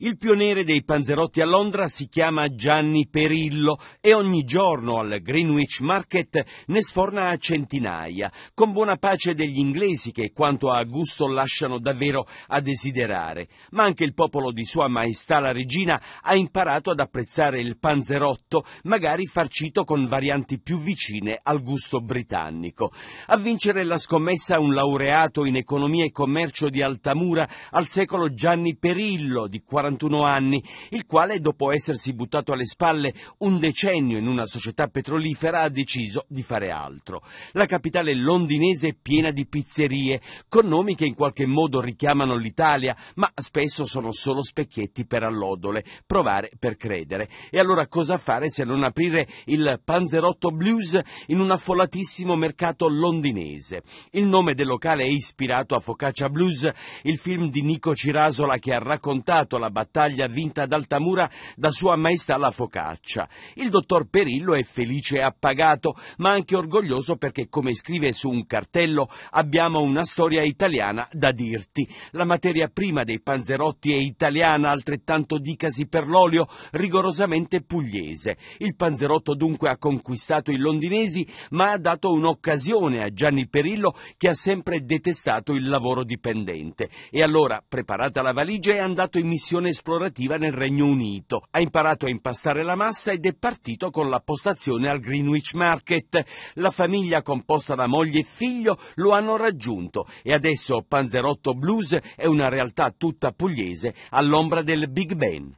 Il pioniere dei panzerotti a Londra si chiama Gianni Perillo e ogni giorno al Greenwich Market ne sforna a centinaia, con buona pace degli inglesi che quanto a gusto lasciano davvero a desiderare, ma anche il popolo di Sua Maestà la Regina ha imparato ad apprezzare il panzerotto, magari farcito con varianti più vicine al gusto britannico. A vincere la scommessa un laureato in economia e commercio di Altamura al secolo Gianni Perillo di 40 41 anni, il quale, dopo essersi buttato alle spalle un decennio in una società petrolifera, ha deciso di fare altro. La capitale londinese è piena di pizzerie, con nomi che in qualche modo richiamano l'Italia, ma spesso sono solo specchietti per allodole, provare per credere. E allora cosa fare se non aprire il Panzerotto Blues in un affollatissimo mercato londinese? Il nome del locale è ispirato a Focaccia Blues, il film di Nico Cirasola che ha raccontato la battaglia vinta ad Altamura da Sua Maestà la Focaccia. Il dottor Perillo è felice e appagato, ma anche orgoglioso perché, come scrive su un cartello, abbiamo una storia italiana da dirti. La materia prima dei panzerotti è italiana, altrettanto dicasi per l'olio, rigorosamente pugliese. Il panzerotto dunque ha conquistato i londinesi, ma ha dato un'occasione a Gianni Perillo che ha sempre detestato il lavoro dipendente. E allora, preparata la valigia, è andato in missione missione esplorativa nel Regno Unito. Ha imparato a impastare la massa ed è partito con la postazione al Greenwich Market. La famiglia composta da moglie e figlio lo hanno raggiunto e adesso Panzerotto Blues è una realtà tutta pugliese all'ombra del Big Ben.